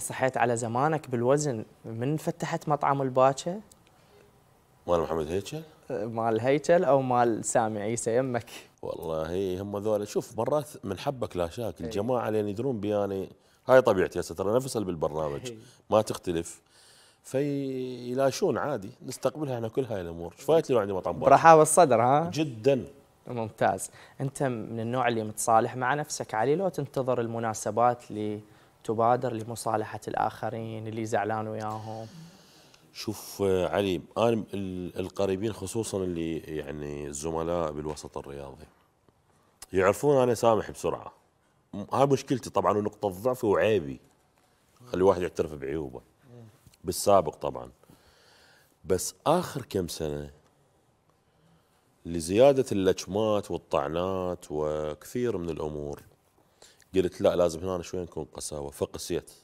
صحيت على زمانك بالوزن من فتحت مطعم الباكه مال محمد هيكل؟ أه، مال هيكل او مال سامي عيسى يمك والله هم ذولا شوف مرات من حبك لا شاك إيه. الجماعه لين يدرون بياني هاي طبيعتي هسه ترى نفس بالبرنامج إيه. ما تختلف فيلاشون عادي نستقبلها احنا كل هاي الامور ايش فايت لو عندي مطعم برحابه الصدر ها جدا ممتاز انت من النوع اللي متصالح مع نفسك علي لو تنتظر المناسبات اللي تبادر لمصالحة الآخرين اللي زعلان وياهم شوف آه، علي أنا القريبين خصوصا اللي يعني الزملاء بالوسط الرياضي يعرفون أنا سامح بسرعة هاي مشكلتي طبعا ونقطة ضعفي وعيبي خلي الواحد يعترف بعيوبه بالسابق طبعا بس آخر كم سنة لزيادة اللجمات والطعنات وكثير من الأمور قلت لا لازم هنا شوي نكون قساوه فقسيت